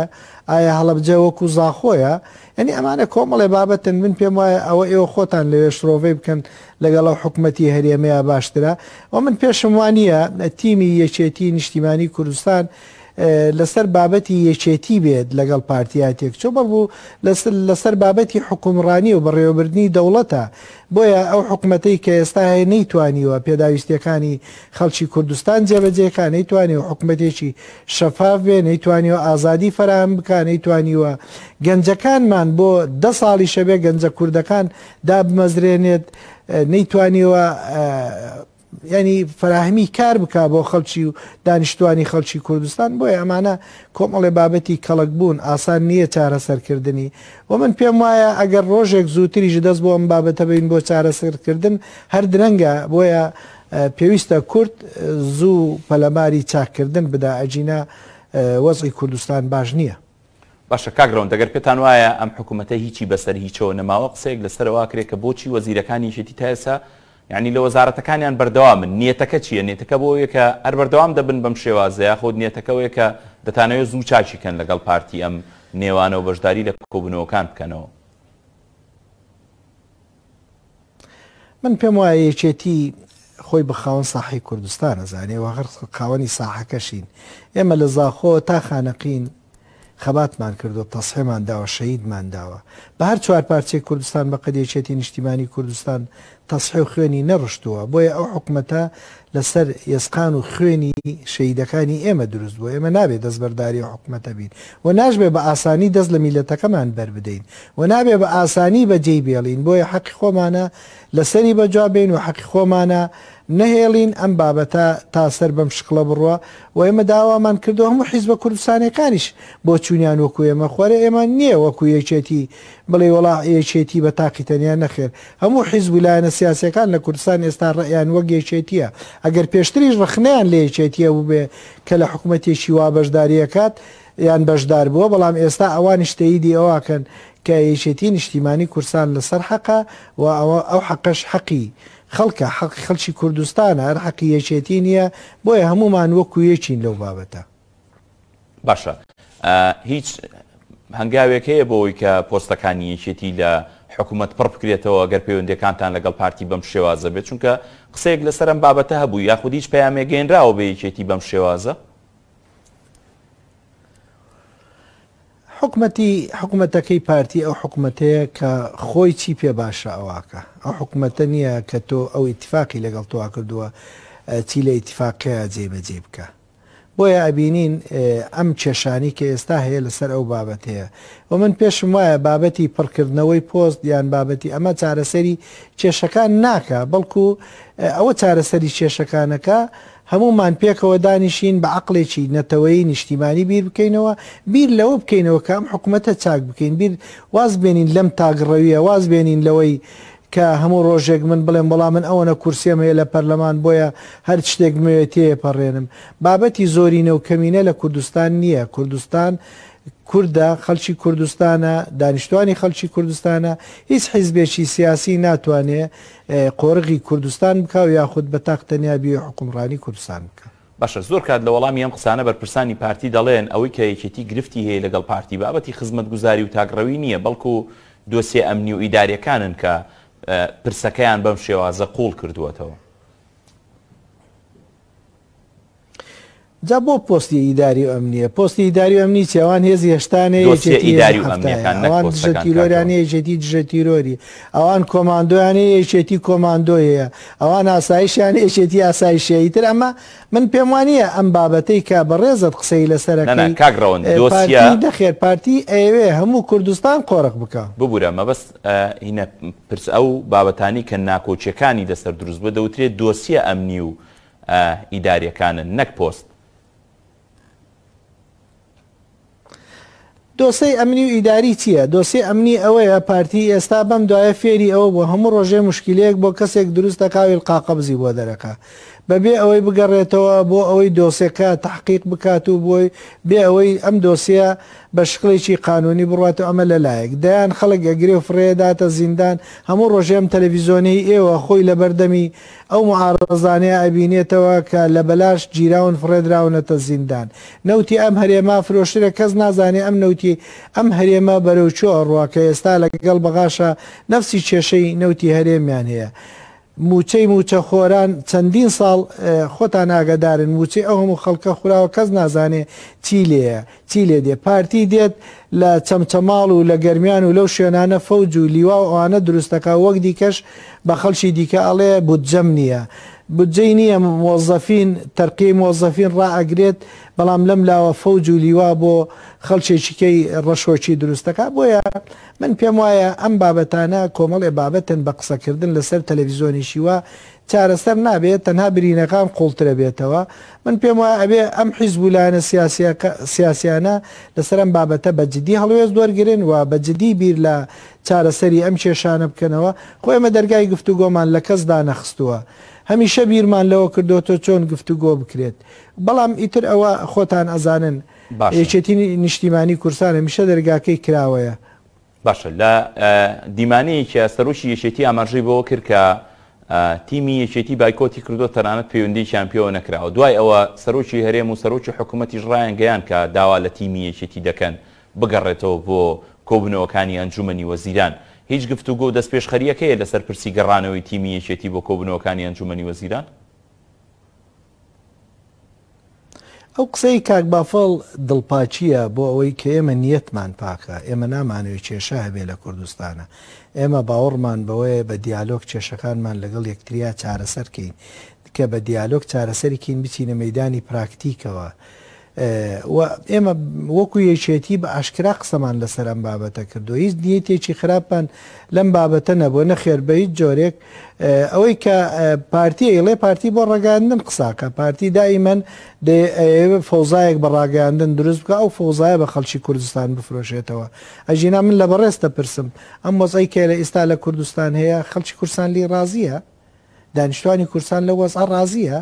ئایا هەڵبجە وەکو زاخۆیە ئەنی ئەمانە کۆمەڵێ بابەتن من پێم وایە ئەوە ئێوە خۆتان لەوێ شرۆڤی بکەن لەگەڵە حکوومەتتی هەرێمەیە باشترە و من پێشم وانە تیمی یەکێتی نیشتیمانی کوردستان لەسەر بابەتی یەکێتی بێت لەگەڵ پارتیاتێک چۆ بەڵبوو لەسەر بابەتی حکومڕانی و بەڕێوەبردننی دەوڵەتە بۆیە ئەو حکوومەتەی کە ئێستا هەیە نەیتوانیوە پێداویستەکانی خەڵکی کوردستان جێبەجێکان نەیتوانی و حکوومەتێکی شەفاف بێ نەیتوانیوە ئازادی فەرام بکان نەیتوانیوە گەنجەکانمان بۆ ده ساڵی شەبێ گەنجە کوردەکان دابمەزرێنێت نەیتوانیوە ینی فراهمی کار بک بۆ خەڵکی و دانیشتوانی خەڵکی کوردستان بۆیە ئەمانە کۆمەڵێ بابەتی کەڵک بوون ئاسان نییە چارەسەرکردنی و من پێم وایە ئەگەر ڕۆژێک زووتریش دەست بۆ ئەم بابەتە بین بۆ چارەسەرکردن هەر درەنگە بۆیە پێویستە کورد زوو پەلەماری چاکردن بدا ئەجینا وەزی کوردستان باش نییە. باشە کاگرۆن دەگەر پێتان وایە ئەم حکوومەتە هیچی بەسەر هیچەوە نەماوە قسێک لەسەرەوە کرێت کە بۆچی وەزیرەکانی شێتی تاسە ینی لە وەزارەتەکانیان بەردەوامن نیەتەکە چیە نێتەکە بۆ یەکە ئەر بەردەوام دەبن بەم شێوازەیە خۆ نیەتەکەەوەی کە دەتانەوێت زوو چاچیکەن لەگەڵ پارتی ئەم نێوانەوە بەشداری لە کۆبنەوەکان بکەنەوە. من پێم وایە یەکێتی خۆی بخاون ساحی کوردستانە زانێ و غەر قاوەنی ساحەکەشین ئێمە لە زاخۆ تا خانەقین خەباتمان کردو تەسحێمان داوە شەیدمان داوە بە هەر چوار پارچی کوردستان بە قەدێچێتی نیشتیمانی کوردستان تەسحی و خوێنی نەڕشتووە بۆیە ئەو حکومەتە لەسەر ئێسقان و خوێنی شەیدەکانی ئێمە دروست بوو ئێمە نابێت دەستبەرداری حکومەتە بین و ناشبێ بە ئاسانی دەست لە میلەتەکەمان بربدەین و نابێ بە ئاسانی بەجێی بێڵین بۆیە حەقی خۆمانە لەسەری بەجوابین و حەقی خۆمانە نەهێڵین ئەم بابەتە تا سەر بەم شکڵە بڕوە و ئێمە داوامان کردو هەموو حیزبە کوردستانەکانیش بۆ چونیان وەکو ئێمە خوارە ئێمان نییە وەکو یەکێتی بڵێ وڵا یەکێتی بە تاقیتەنیان نەخێر هەموو حیزب لایەنە سیاسەکان لە کوردستان ئێستا ڕێیان وەک یەکێتیە ئەگەر پێشتریش ڕخنیان لە یەکێتیە بوو بێ کە لە حکوومەتێکی وا بەشداریەکات یان بەشدار بووە بەڵام ئێستا ئەوان شتەیدی ئەوواکەن کە یەکێتی نیشتیمانی کورسان لەسەر حەقا و ئەو حەقەش حەقی. خەڵکە حەق خەلکی کوردستانە هەر حەقی یەکێتی نییە بۆیە هەمومان وەکو یەکین لەو بابەتە باشە هیچ هەنگاوێک هەیە بۆەوەی کە پۆستەکانی یەکێتی لە حکوومەت پڕ بکرێتەوە گەر پەیوەندەکانتان لەگەڵ پارتی بەم شێوازە بێت چونکە قسەیەک لەسەرم بابەتە هەبوو یاخودیش پەیامێگەێنراوە بە یەکێتی بەم شێوازە حکوومەتی حکوومەتەکەی پارتی ئەو حکوومەتەیە کە خۆی چی پێ باشە ئەوواکە ئەو حکوومەتە نییە کە تۆ ئەو ئیتفاقی لەگەڵ تۆوا کردووە چی لە ئیتفاقەیە جێبەجێ بکە بۆیە ئەبینین ئەم کێشانی کە ئێستا هەیە لەسەر ئەو بابەت هەیە و من پێشم وایە بابەتی پڕکردنەوەی پۆست یان بابەتی ئەمە چارەسەری کێشەکان ناکە بەڵکو ئەوە چارەسەری کێشەکانەکە هەمومان پێکەوە دانیشین بە عقلێکی نەتەوەی نیشتیمانی بیر بکەینەوە بیر لەوە بکەینەوە کام حکوومەتە چاک بکەین بیر واز بێنین لەم تاگڕەویە واز بێنین لەوەی کە هەموو ڕۆژێک من بڵێم بەڵام من ئەوەنە کورسێمە لە پەرلەمان بۆیە هەر شتێک موێتێ پەڕێنم بابەتی زۆرینە و کەمینە لە کوردستان نییە کوردستان کووردە خەلکی کوردستانە دانیشتوانی خەلکی کوردستانە هیچ حیزبێکی سیاسی ناتوانێ قۆرغی کوردستان بکە و یاخود بە تاقتەنیابی حکومڕانی کوردستان بکە باشە زۆر کات لە وەڵامی ئەم قسانە بەرپرسانی پارتی دەڵێن ئەوەی کە یەکێتی گرفتی هەیە لەگەڵ پارتی بابەتی خزمەت گوزاری و تاگڕەوی نییە بەڵکو دۆسێ ئەمنی و ئیداریەکانن کە پرسەکەیان بەم شێوازە قوڵ کردووەتەوە جا بۆ پۆستی ئیداری ئەمنیە پۆستی ئیداری ئەمنی چێوان هێز هێشتانەیەژێتی ژەتیرۆری ئەوان کۆماندۆیانە یەشێتی کۆماندۆیە ئەوان ئاسایشیان یەشێتی ئاسایشیتر ئەمە من پێم وانە ئەم بابەتەی کا بەڕێزت قسەی لەسەرەکەن کاگرەوەن دەخێر پارتی ئەوێ هەموو کوردستان قۆرەق بکە ببوورە مەبەست هینە پرس ئەو بابەتانی کە ناکۆچیەکانی دەسەر دروست بە دەوترێت دۆسیە ئەمنی و ئیداریەکانن نەک پۆست دۆسی ئەمنی و ئیداری چییە دۆسی ئەمنی ئەوەیە پارتی ئێستا بەم دوایە فێری ئەوە بۆ هەموو ڕۆژێ مشکلەیەک بۆ کەسێک دروست دەکاوی قاقەبزی بۆ دەرەکە بەبێ ئەوەی بگەڕێتەوە بۆ ئەوەی دۆسێکە تحقیق بکات و بۆی بێ ئەوەی ئەم دۆسیە بە شقلێکی قانونی بڕاتە ئەمە لەلایەک دەیان خەڵک ئەگرێ فڕێداتە زیندان هەموو ڕۆژێم تەلەڤیزۆنی ئێوە خۆی لە بەردەمی ئەو معڕزانەیە ئەبینێتەوە کە لە بەلاش جیراون فڕێدراونەتە زیندان نەوتی ئەم هەرێما فرۆشترە کەس نازانێ ئەم نەوتی ئەم هەرێمە بەرەو چۆ ڕواکە ئێستا لەگەڵ بەغاشە نەفسی کێشەی نەوتی هەرێمیان هەیە. موچەی موچە خۆران چەندین ساڵ خۆتان ئاگدارن موچەی ئەو هەموو خەڵکە خوراوە کەس نازانێ چی لێە چی لێ دێ پارتی دێت لە چەمچەماڵ و لە گەرمیان و لەو شوێنانە فەوج و لیوا و ئەوانە دروستەکە وەک دیکەش بە خەڵکی دیکە ئەڵێ بودجەم نییە بجێ نییە مۆزەفین تەرقی مۆزەفین ڕائگرێت بەڵام لەم لاوە فەوج و لیوا بۆ خەڵچێکیکەی ڕەشۆکی دروستەکە بۆیە من پێم وایە ئەم بابەتانە کۆمەڵێ بابەتن بە قسەکردن لەسەر تەلەڤیزۆنیشی وە چارەسەر نابێت تەنها برینەکان قوڵترە بێتەوە من پێم وایە ئەبێ ئەم حیزبولانە سیاسیانە لەسەر ئەم بابەتە بەجددی هەڵوێز دوەرگرن و بەجددی بیر لە چارەسەری ئەم کێشانە بکەنەوە خۆی ئەمە دەرگای گفتوگۆمان لە کەسدا نەخستووە. هەمیشە بیرمان لەوە کردوەوە چۆن گفتوگۆ بکرێت بەڵام ئیتر ئەوە خۆتان ئەزانن یەکێتی نیشتیمانی کورسان هەمیشە دەرگاکەی کراوەیە باشە لە دیمانەیەکی سەرروشی یەشێتی ئاماژەی بۆ کرد کە تیمی یەکێتی بایکۆتی کردو تەنانەت پەیوەندی چمپیۆ نەکراوە دوای ئەوە سەرۆکی هەرێم و سەرۆکی حکوومەتی ڕایان گەیان کە داوا لە تیمی یەکێتی دەکەن بگەڕێتەوە بۆ کۆبنەوەکانی ئەنجومنی وەزیران هیچ گفتوگۆ و دەست پێشخەریەکەیە لەسەر پرسی گەڕانەوەی تیمی یەکێتی بۆ کۆبنەوەکانی ئەنجومنی وەزیران ئەو قسەی کاک بافڵ دڵپاچیە بۆ ئەوەی کە ئێمە نیەتمان پاکە ئێمە نامانەوە کێشە هەبێ لە کوردستانە ئێمە باوەڕمان بەوەیە بە دیالۆک کێشەکانمان لەگەڵ یەکتریا چارەسەرکەین کە بە دیالۆک چارەسەرکەین بچینە مەدانی پراکتیکەوە. ئێمە وەکو یەکێتی بە ئاشکرا قسەمان لەسەر ئەم بابەتە کردو هیچ دیەتێکی خراپان لەم بابەتە نەبوو نەخێر بە هیچ جۆرێک ئەوەی کە پارتی ئەیڵێ پارتی بۆ ڕگەاندن قساکە پارتی دائیمەن فەوزایەک بە ڕاگەاندن دروست بکە ئەو فەوزایە بە خەڵکی کوردستان بفرۆشێتەوە ئەژینا من لە بەڕێستە پرسم ئەم وەزای کێ لە ئێستا لە کوردستان هەیە خەڵکی کورسان لی ڕازیە دانیشتوانی کورسان لە وەزە ڕازیە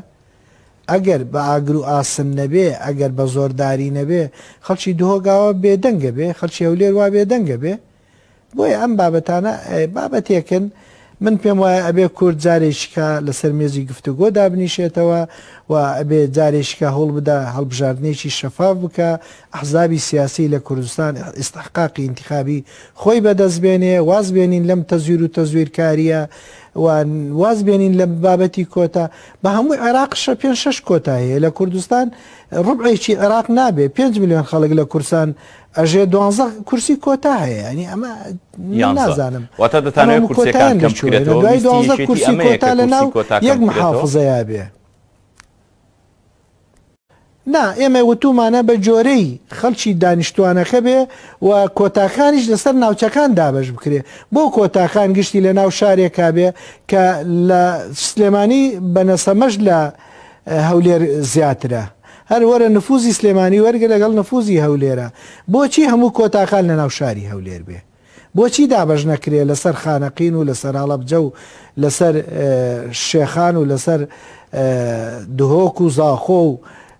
ئەگەر بە ئاگر و ئاسم نەبێ ئەگەر بە زۆرداری نەبێ خەڵکی دهۆگاوە بێدەنگە بێ خەڵکی ئەولێر وا بێدەنگە بێ بۆیە ئەم بابەتانە بابەتێکن من پێم وایە ئەبێ کورد جارێشکا لەسەر مێزی گفتوگۆ دابنیشێتەوە و ئەبێ جارێشکا هەڵ بدا هەڵبژاردنێکی شەفاف بکە ئەحزابی سیاسی لە کوردستان ئستحقاقی انتخابی خۆی بەدەستبێنێ واز بێنین لەم تەزیور و تەزویرکاریە واز بێنین لە بابەتی کۆتا بە هەمووی عێراقشە پێ شش کۆتا هەیە لە کوردستان ڕبعێکی عێراق نابێ 5 میلیۆن خەڵک لە کورسان ئەژێ دوانزە کورسی کۆتا هەیە ینی ئەمە نازانم واتە دەتانێت کورسەکان دوای دوانزە کورسی کۆتا لە ناو یەک محافزەیە بێ. نا ئێمە وتومانە بە جۆرەی خەڵکی دانیشتوانەکە بێ و کۆتاخانیش لەسەر ناوچەکان دابش بکرێ بۆ کۆتاخان گشتی لە ناو شارێک کابێ کە لە سلێمانی بەنەسەمەش لە هەولێر زیاترە. هەر وەرە نفوزی سلێمانی وەرگە لەگەڵ نفوزی هەولێرە بۆچی هەموو کۆتاخان لە ناو شاری هەولێر بێ. بۆچی دابش نەکرێ لەسەر خانەقین و لەسەر ئاڵەبجە و لەسەر شێخان و لەسەر دهۆک و زاخۆ و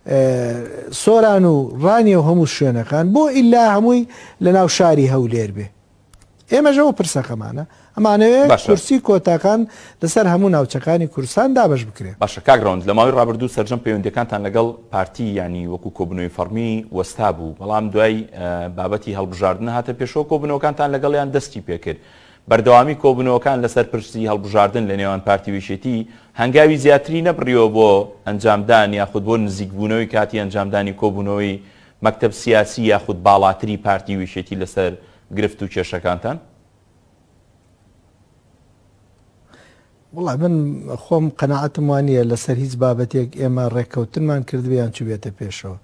سۆران و ڕانیە و هەموو شوێنەکان بۆ ئللا هەمووی لە ناو شاری هەولێر بێ ئێمەژەوە پرسەخەمانە ئەمانەوێت کورسی کۆتاکان لەسەر هەموو ناوچەکانی کورسان دابش بکرێت باشە کاگرۆند لە ماوەی ڕابردوو سەررجەم پەیوەندەکانتان لەگەڵ پارتی ینی وەکو کۆبنەوەی فەرمی وەستا بوو بەڵام دوای بابەتی هەڵبژاردن هاتە پێشۆ کۆبنەوەکانتان لەگەڵیان دەستی پێکرد. بەردەوامی کۆبنەوەکان لەسەر پرسی هەڵبژاردن لە نێوان پارتیویشێتی هەنگاوی زیاتری نەبڕیەوە بۆ ئەنجامدان یاخود بۆ نزیکبوونەوەی کاتی ئەنجامدانی کۆبوونەوەی مەکتب سیاسی یاخود باڵاتری پارتیویشێتی لەسەر گرفت و کێشەکانتان وڵا من خۆم قەنەعەتم وانە لەسەر هیچ بابەتێک ئێمە ڕێککەوتنمان کردویان چ بێتە پێشەوە.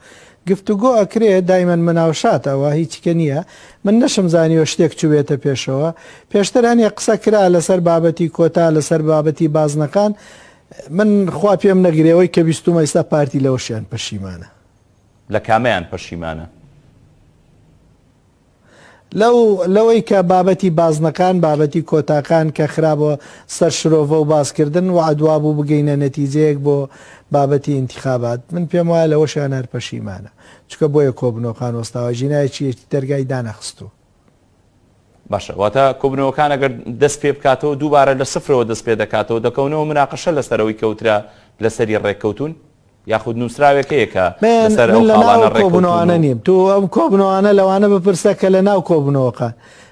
گفتوگۆ ئەکرێ دایمەن مناوشات ئەوە هیچکە نییە من نەشم زانیوە شتێک چ بێتە پێشەوە پێشترانێ قسە کرا لەسەر بابەتی کۆتا لەسەر بابەتی بازنەکان من خوا پێم نەگرێەوەی کە بیستمە ئێستا پارتی لەوەشیان پەشیمانە لە کامیان پەشیمانە لەو لەوەی کە بابەتی بازنەکان بابەتی کۆتاکان کە خراپەوە سەر شرۆڤە و بازکردن و عدوا بوو بگەینە نەتیجەیەک بۆ بابەتی انتخابات من پێم وایە لەوە شانەر پەشیمانە چکە بۆیە کۆبنەوەخان وەستاوە ژینایەکیەتی دەرگای دانەخستو باشەواتە کۆبنەوەکان ئەگەر دەست پێ بکاتەوە دووبارە لە سفرەوە دەست پێ دەکاتەوە دەکەونەوە مناقەشە لەسەرەوەی کەوترا لەسەری ڕێککەوتون یاخود نووسراوێکەیەکە کۆبنەوەانە نیم تو ئەم کۆبنەوەانە لەوانە بپرسە کە لە ناو کۆبنەوەقە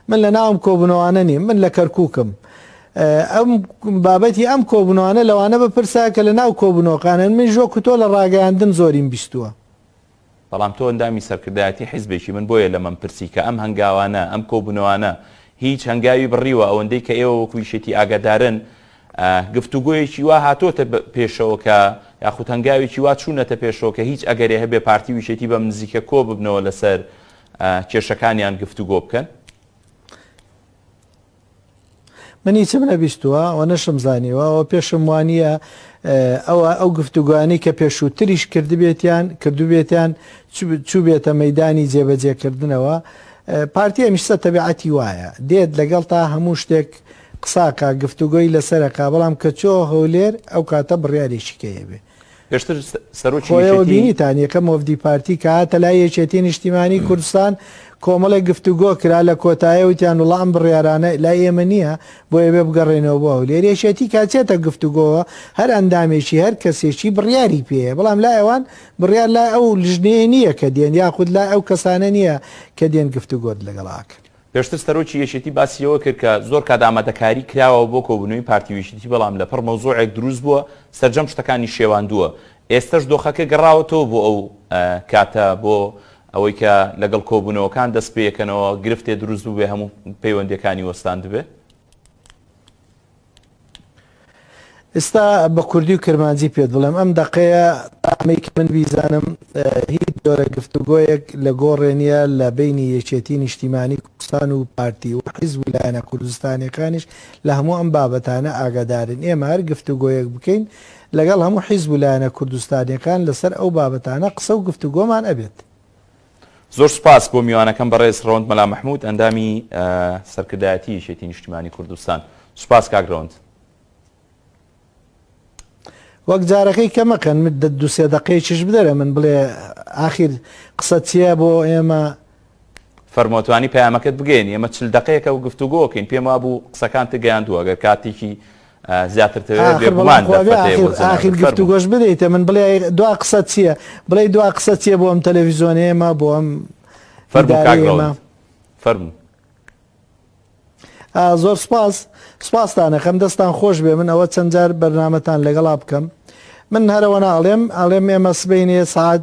من لە ناوم کۆبنەوەانە نیم من لە کەرککم ئەم بابەتی ئەم کۆبنەوەانە لەوانە بپرسە کە لە ناو کۆبنەوەقانن من ژۆ کوتۆ لە ڕاگەاندن زۆریم بیستووە بەڵام تۆ ئەندامی سەرکردایەتی حیزبێکی من بۆیە لە من پرسی کە ئەم هەنگاوانە ئەم کۆبنەوەانە هیچ هەنگاوی بڕیوە ئەوەندەی کە ئێوە وەکویشێتی ئاگادارن گفتوگویەکی وا هاتۆتە پێشەوە کە یاخود هەنگاوێکی وا چوونەتە پێشۆکە هیچ ئەگەری هەبێ پارتی ویشێتی بە نزیکە کۆ ببنەوە لەسەر کێشەکانیان گفتو گۆ بکەن منی چم نەبیستووە ئەو نەشم زانیوە ئەو پێشم وانە ئەوە ئەو گفتوگوانی کە پێشووتریش کردبێتیان کردوبێتیان چوو بێتە مەدانی جێبەجێکردنەوە پارتی ئەمیشتە تەبیعەتی وایە دێت لەگەڵ تا هەموو شتێک قساکە گفتوگۆی لەسەرەکە بەڵام کە چۆ هەولێر ئەو کاتە بڕیارێکیکەیە بێت پێشتر سەرۆکیەوە بینیتان یەکەم مفتی پارتی کە تەلای یەکێتی نیشتیمانی کوردستان کۆمەڵی گفتوگۆ کرا لە کۆتایە وتیان وڵام بڕیارانە لای ئێمە نییە بۆیە بێ بگەڕێنەوە بۆ لێرێشێتی کاچێتە گفتوگۆەوە هەر ئەندامێکی هەر کەسێکی بڕیاری پێەیە بەڵام لایەوان بڕیار لای ئەو لژنێ نییە کە دێن یاخود لای ئەو کەسانە نییە کە دێن گفتوگۆت لەگەڵاکە پێشتر سەرۆکی یەشێتی باسیەوە کرد کە زۆر کادامەتەکاری کراوە بۆ کۆبنەوەی پارتیویشتی بەڵام لە پڕ مەوزۆعێک دروست بووە سرجەم شتەکانی شێواندووە ئێستش دۆخەکە گەڕاوەتەوە بۆ ئەو کاتە بۆ ئەوەی کە لەگەڵ کۆبوونەوەکان دەست پێەکەنەوە گرفتێ دروست بوو بێ هەموو پەیوەندەکانی وەستان دەبێت ئێستا بە کوردی و کرمانجی پێت بڵێم ئەم دقەیە ئەمەیک من بیزانم هیچ دۆرە گفتوگۆیەک لە گۆڕێنە لە بینی یەکێتی نیشتیمانی کوردستان و پارتی و حیز ویلایەنە کوردستانەکانیش لە هەموو ئەم بابەتانە ئاگادارن ئێمە هەر گفتوگۆیەک بکەین لەگەڵ هەموو حیز ویلایەنە کوردستانیەکان لەسەر ئەو بابەتانە قسە و گفتوگۆمان ئەبێت زۆر سپاس بۆ میوانەکەم بەڕێز ڕۆند مەلا مححمود ئەندامی سەرکردایەتی یەکێتی نیشتیمانی کوردستان سوپاس کاگرۆند وەک جارەکەی کەمەکەن من دوسێ دقەیەکیش بدەرە من بڵێ ئاخیر قسە چە بۆ ئێمە فەرمۆتوانی پامەکەت بگەین ئێمە چل دقەیەکە و گفتوگۆکەین پێم وابوو قسەکان تگەیان دووە گەر کاتێکی زیاترمان گفتو گۆش بدەیتە من بڵێ دو قسە چییە بڵێ دو قسە چیە بۆ ئەم تەلەڤیزۆنێمە بۆ ئەم فەرمو فەرمو زۆر سپاس سپاسستانە خەم دەستان خۆش بێ من ئەوە چەندجار بەرنمەتان لەگەڵا بکەم من هەروەنا ئەڵێم ئەڵێم ئێمە سبینێ سعات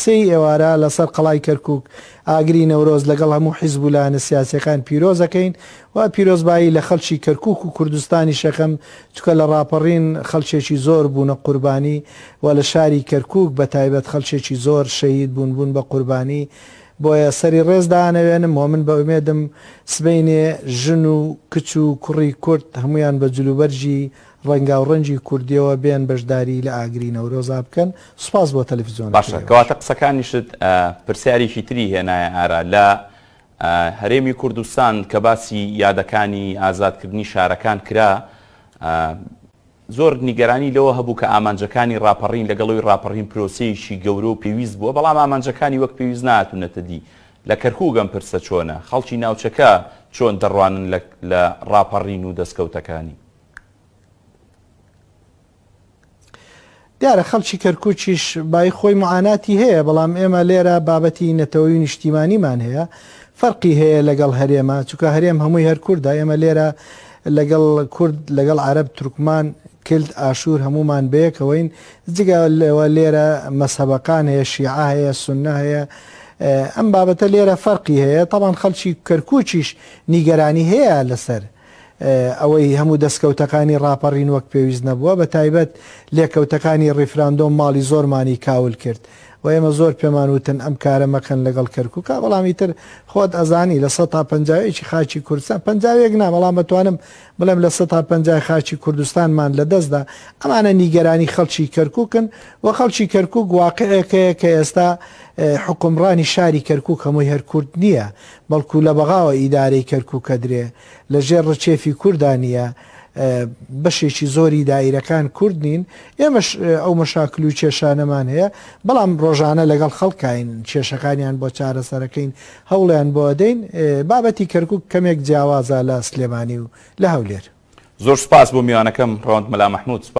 سی ئێوارە لەسەر قەڵای کەرکک ئاگری نەورۆز لەگەڵ هەموو حیزبولانە سیاسەکان پیرۆزەکەین و پیرۆزبایی لە خەلکی کەرکک و کوردستانی شەکەم چکە لە ڕاپەڕین خەلچێکی زۆر بوونە قوربانی و لە شاری کەرکک بە تایبەت خەلچێکی زۆر شەید بوون بوون بە قوربانی. بۆیە سەری ڕێزدانەوێنم و من بە ئومێدم سبینێ ژن و کچ و کوڕی کورت هەمویان بە جلوبەرژی ڕەنگا و ڕەنجی کوردیەوە بێن بەشداری لە ئاگری نەورۆزا بکەن سوپاس بۆ تەلەڤزیۆن باشە کەواتە قسەکانیشت پرسیارێکی تری هێنایە ئارا لە هەرێمی کوردستان کە باسی یادەکانی ئازادکردنی شارەکان کرا زۆر نیگەرانی لەوە هەبوو کە ئامانجەکانی راپەڕین لەگەڵەوەی راپەڕین پرۆسەیەشی گەورە و پێویست بووە بەڵام ئامانجەکانی وەک پێویست ناتونەتە دی لە کەرکوو گەم پرسە چۆنە خەڵکی ناوچەکە چۆن دەڕوانن لە راپەڕین و دەستکەوتەکانی دیارە خەڵکی کەرکوچیش بای خۆی معاناتی هەیە بەڵام ئێمە لێرە بابەتی نەتەوەی نیشتیمانیمان هەیە فەرقی هەیە لەگەڵ هەرێمە چووکە هەرێم هەمووی هەر کووردا ئێمە لێرە لەگەڵ کورد لەگەڵ عرب ترکمان کرد ئاشور هەمومان بەیەکەوەین جگە لەوە لێرە مەسەبەکان هەیە شیعە هەیە سنە هەیە ئەم بابەتە لێرە فەرقی هەیە تاوان خەلکی کەرکوچیش نیگەرانی هەیە لەسەر. ئەوەی هەموو دەستکەوتەکانی ڕاپەڕین وەک پێویست نەبووە بە تایبەت لێکەوتەکانی ڕیفراندۆم ماڵی زۆرمانی کاول کرد. و ئێمە زۆر پێمان وتن ئەم کارە مەکەن لەگەڵ کەرکک بەڵامی تر خۆت ئەزانی لە 100 تا 50ی خاچی کوردستان پنجاوێک نا بەڵام بتوانم بڵێم لە 100 تا 50 خاچی کوردستانمان لە دەستدا ئەمانە نیگەرانی خەڵکی کەرککن و خەڵکی کەرکک واقعەکەیە کە ئێستا حکمڕانی شاری کەرکک هەمووی هەر کورد نییە بەڵکو لە بەغاوە ئیدارەی کەرککە درێ لە ژێر ڕچێفی کوردانە بەشێکی زۆری دایرەکان کورد نین ئێمەش ئەو مەشاکل و کێشانەمان هەیە بەڵام ڕۆژانە لەگەڵ خەڵکین کێشەکانیان بۆ چارەسەرەکەین هەوڵیان بۆ دەین بابەتی کەرکک کەمێک جیاوازە لە سلێمانی و لە هەولێر زۆر سپاس بۆ میوانەکەم ڕۆند مەلا مححمود